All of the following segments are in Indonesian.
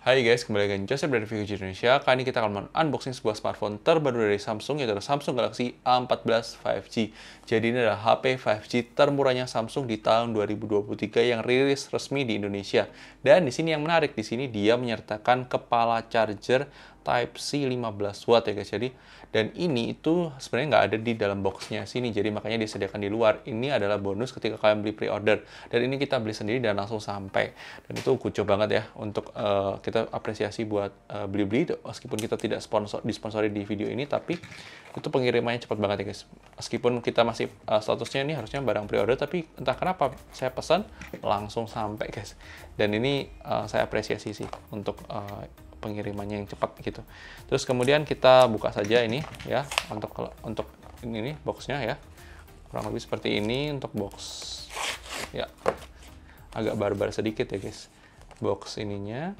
Hai guys, kembali lagi dengan Joseph dari Vigo Indonesia. Kali ini kita akan unboxing sebuah smartphone terbaru dari Samsung, yaitu Samsung Galaxy A14 5G. Jadi ini adalah HP 5G termurahnya Samsung di tahun 2023 yang rilis resmi di Indonesia. Dan di sini yang menarik, di sini dia menyertakan kepala charger Type-C 15 watt ya guys. Jadi dan ini itu sebenarnya nggak ada di dalam boxnya sini. Jadi makanya disediakan di luar. Ini adalah bonus ketika kalian beli pre-order. Dan ini kita beli sendiri dan langsung sampai. Dan itu kucu banget ya untuk uh, kita apresiasi buat eh, beli beli Uh, meskipun kita tidak sponsor disponsori di video ini, tapi itu pengirimannya cepat banget ya guys. Meskipun kita masih uh, statusnya ini harusnya barang pre-order, tapi entah kenapa saya pesan langsung sampai guys. Dan ini uh, saya apresiasi sih untuk uh, pengirimannya yang cepat gitu. Terus kemudian kita buka saja ini ya untuk untuk ini, ini boxnya ya kurang lebih seperti ini untuk box ya agak barbar sedikit ya guys box ininya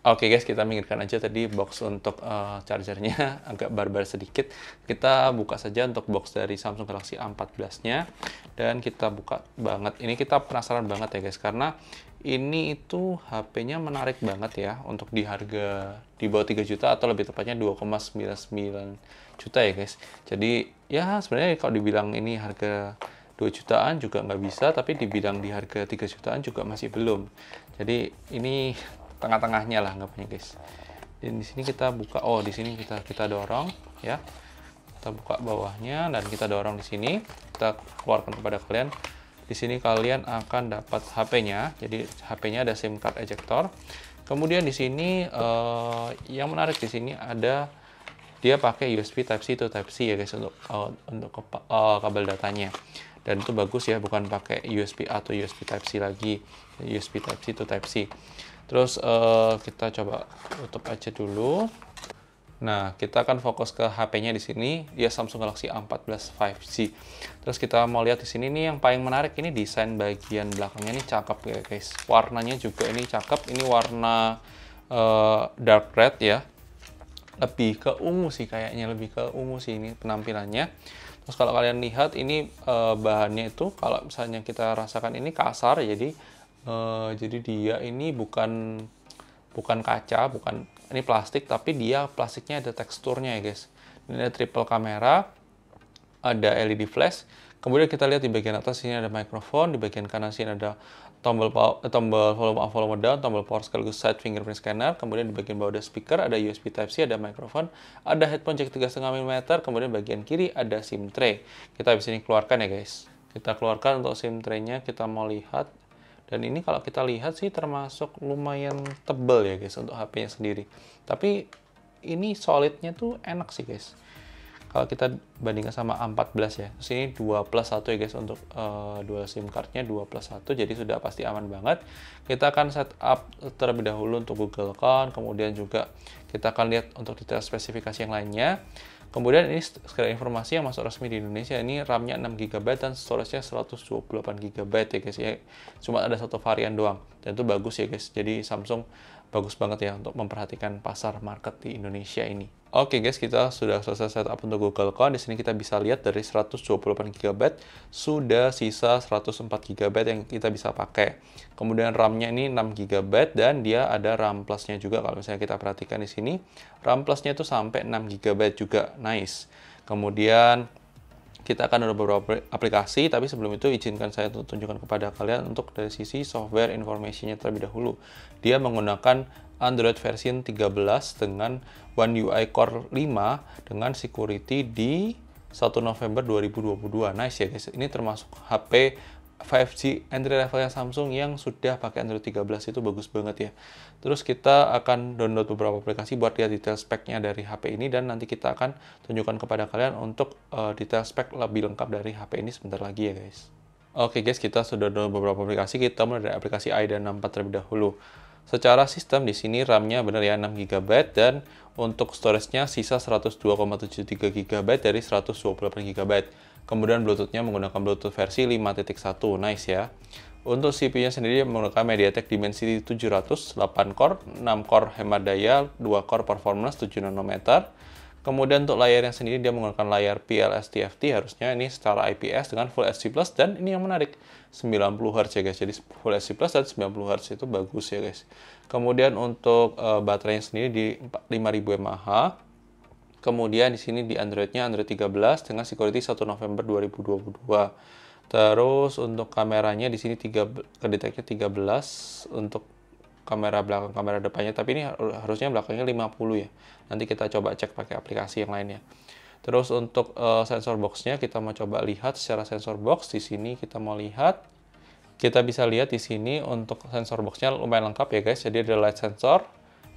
oke okay guys kita minggirkan aja tadi box untuk uh, chargernya agak barbar sedikit kita buka saja untuk box dari Samsung Galaxy A14 nya dan kita buka banget ini kita penasaran banget ya guys karena ini itu HP-nya menarik banget ya untuk di harga di bawah 3 juta atau lebih tepatnya 2,99 juta ya guys. Jadi ya sebenarnya kalau dibilang ini harga 2 jutaan juga nggak bisa tapi dibilang di harga 3 jutaan juga masih belum. Jadi ini tengah-tengahnya lah nggak punya guys. Dan di sini kita buka oh di sini kita kita dorong ya. Kita buka bawahnya dan kita dorong di sini. Kita keluarkan kepada kalian di sini kalian akan dapat HP-nya. Jadi HP-nya ada SIM card ejector. Kemudian di sini eh, yang menarik di sini ada dia pakai USB Type C to Type C ya guys untuk uh, untuk ke, uh, eh, kabel datanya. Dan itu bagus ya, bukan pakai USB A atau USB Type C lagi, USB Type C to Type C. Terus uh, kita coba tutup aja dulu. Nah, kita akan fokus ke HP-nya di sini, dia Samsung Galaxy A14 5G. Terus kita mau lihat di sini nih yang paling menarik ini desain bagian belakangnya ini cakep ya guys. Warnanya juga ini cakep, ini warna uh, dark red ya. Lebih ke ungu sih kayaknya, lebih ke ungu sih ini penampilannya. Terus kalau kalian lihat ini uh, bahannya itu kalau misalnya kita rasakan ini kasar jadi uh, jadi dia ini bukan bukan kaca, bukan ini plastik tapi dia plastiknya ada teksturnya ya guys ini ada triple kamera ada LED flash kemudian kita lihat di bagian atas sini ada microphone di bagian kanan sini ada tombol eh, tombol volume up volume down tombol power sekaligus side fingerprint scanner kemudian di bagian bawah ada speaker ada USB type C ada microphone ada headphone jack 3,5 mm kemudian bagian kiri ada SIM tray kita habis ini keluarkan ya guys kita keluarkan untuk SIM tray-nya kita mau lihat dan ini kalau kita lihat sih termasuk lumayan tebel ya guys untuk HP-nya sendiri tapi ini solidnya tuh enak sih guys kalau kita bandingkan sama A14 ya terus ini 2 plus 1 ya guys untuk uh, dual SIM cardnya 2 plus 1 jadi sudah pasti aman banget kita akan setup terlebih dahulu untuk Google Account kemudian juga kita akan lihat untuk detail spesifikasi yang lainnya Kemudian ini sekedar informasi yang masuk resmi di Indonesia ini RAM-nya 6 GB dan storage-nya 128 GB ya guys ya. Cuma ada satu varian doang. Dan itu bagus ya guys. Jadi Samsung bagus banget ya untuk memperhatikan pasar market di Indonesia ini. Oke okay guys, kita sudah selesai setup untuk Google Cloud. Di sini kita bisa lihat dari 128 GB sudah sisa 104 GB yang kita bisa pakai. Kemudian RAM-nya ini 6 GB dan dia ada RAM Plus-nya juga kalau misalnya kita perhatikan di sini. RAM Plus-nya itu sampai 6 GB juga. Nice. Kemudian kita akan ada beberapa aplikasi, tapi sebelum itu izinkan saya tunjukkan kepada kalian untuk dari sisi software informasinya terlebih dahulu. Dia menggunakan Android version 13 dengan One UI Core 5 dengan security di 1 November 2022. Nice ya guys, ini termasuk HP 5G entry levelnya Samsung yang sudah pakai Android 13 itu bagus banget ya. Terus kita akan download beberapa aplikasi buat lihat detail speknya dari HP ini dan nanti kita akan tunjukkan kepada kalian untuk uh, detail spek lebih lengkap dari HP ini sebentar lagi ya guys. Oke okay guys, kita sudah download beberapa aplikasi. Kita mulai dari aplikasi AIDA64 terlebih dahulu. Secara sistem di sini RAM-nya benar ya 6 GB dan untuk storage-nya sisa 102,73 GB dari 128 GB. Kemudian bluetoothnya menggunakan Bluetooth versi 5.1, nice ya. Untuk CPU-nya sendiri menggunakan MediaTek Dimensity 700, 8 core, 6 core hemat daya, 2 core performance 7 nanometer. Kemudian untuk layar yang sendiri dia menggunakan layar PLS TFT, harusnya ini secara IPS dengan Full HD Plus dan ini yang menarik 90 Hz ya guys. Jadi Full HD Plus dan 90 Hz itu bagus ya guys. Kemudian untuk eh, baterainya sendiri di 5000 mAh Kemudian di sini di Android-nya Android 13 dengan security 1 November 2022. Terus untuk kameranya di sini tiga kedeteknya 13 untuk kamera belakang kamera depannya tapi ini harusnya belakangnya 50 ya. Nanti kita coba cek pakai aplikasi yang lainnya. Terus untuk uh, sensor boxnya kita mau coba lihat secara sensor box di sini kita mau lihat kita bisa lihat di sini untuk sensor boxnya lumayan lengkap ya guys. Jadi ada light sensor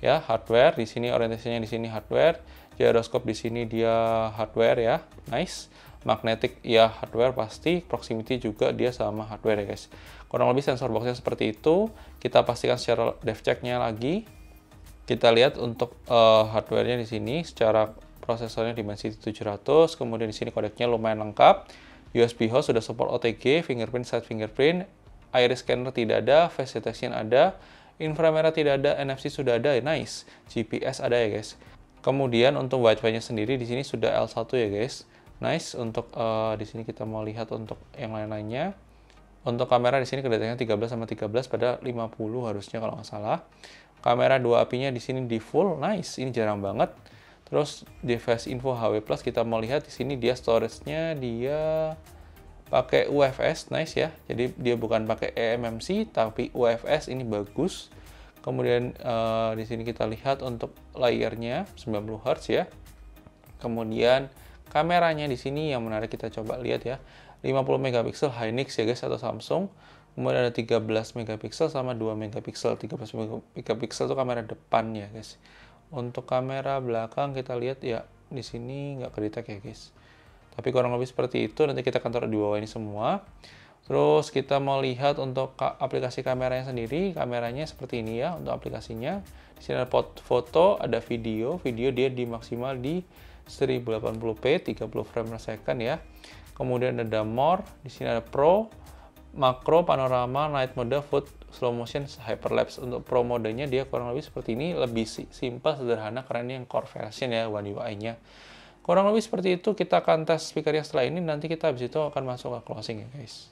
ya hardware di sini orientasinya di sini hardware Gyroscope di sini dia hardware ya, nice. Magnetic ya hardware pasti, proximity juga dia sama hardware ya guys. Kurang lebih sensor boxnya seperti itu. Kita pastikan secara dev checknya lagi. Kita lihat untuk uh, hardwarenya di sini secara prosesornya dimensi 700, kemudian di sini kodeknya lumayan lengkap. USB host sudah support OTG, fingerprint side fingerprint, iris scanner tidak ada, face detection ada, inframerah tidak ada, NFC sudah ada, nice. GPS ada ya guys. Kemudian untuk wifi-nya sendiri di sini sudah L1 ya guys. Nice untuk uh, di sini kita mau lihat untuk yang lain-lainnya. Untuk kamera di sini kedatangan 13 sama 13 pada 50 harusnya kalau nggak salah. Kamera dua apinya di sini di full, nice. Ini jarang banget. Terus device info HW Plus kita mau lihat di sini dia storage-nya dia pakai UFS, nice ya. Jadi dia bukan pakai eMMC tapi UFS ini bagus Kemudian uh, di sini kita lihat untuk layarnya 90 Hz ya. Kemudian kameranya di sini yang menarik kita coba lihat ya. 50 megapiksel Hynix ya guys atau Samsung. Kemudian ada 13 megapiksel sama 2 megapiksel. 13 megapiksel itu kamera depannya guys. Untuk kamera belakang kita lihat ya di sini nggak kedetek ya guys. Tapi kurang lebih seperti itu nanti kita akan taruh di bawah ini semua. Terus kita mau lihat untuk aplikasi kameranya sendiri, kameranya seperti ini ya untuk aplikasinya. Di sini ada foto, ada video, video dia di maksimal di 1080p 30 frame per second ya. Kemudian ada more, di sini ada pro, makro, panorama, night mode, food, slow motion, hyperlapse. Untuk pro modenya dia kurang lebih seperti ini, lebih simpel sederhana karena ini yang core version ya One UI-nya. Kurang lebih seperti itu, kita akan tes speakernya setelah ini, nanti kita habis itu akan masuk ke closing ya guys.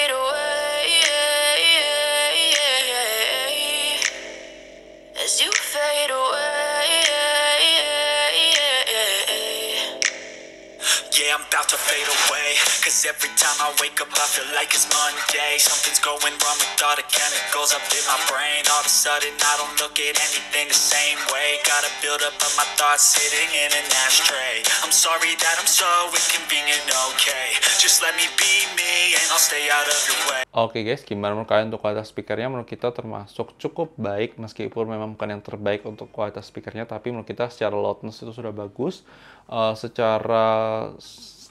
Cause every time I wake up I feel like it's Monday Something's going wrong with all the chemicals up in my brain All of a sudden I don't look at anything the same way Gotta build up of my thoughts sitting in an ashtray I'm sorry that I'm so inconvenient, okay Just let me be me and I'll stay out of your way Oke okay guys, gimana menurut kalian untuk kualitas speakernya? Menurut kita termasuk cukup baik meskipun memang bukan yang terbaik untuk kualitas speakernya tapi menurut kita secara loudness itu sudah bagus uh, secara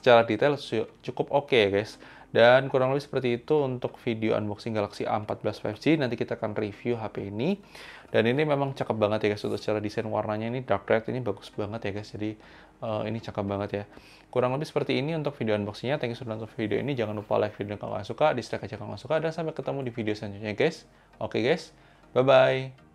secara detail cukup oke okay, guys. Dan kurang lebih seperti itu untuk video unboxing Galaxy A14 5G. Nanti kita akan review HP ini. Dan ini memang cakep banget ya guys untuk secara desain warnanya ini dark red ini bagus banget ya guys. Jadi uh, ini cakep banget ya. Kurang lebih seperti ini untuk video unboxingnya. Thank you sudah nonton video ini. Jangan lupa like video kalau kalian suka, dislike aja kalau nggak suka. Dan sampai ketemu di video selanjutnya guys. Oke okay, guys, bye-bye.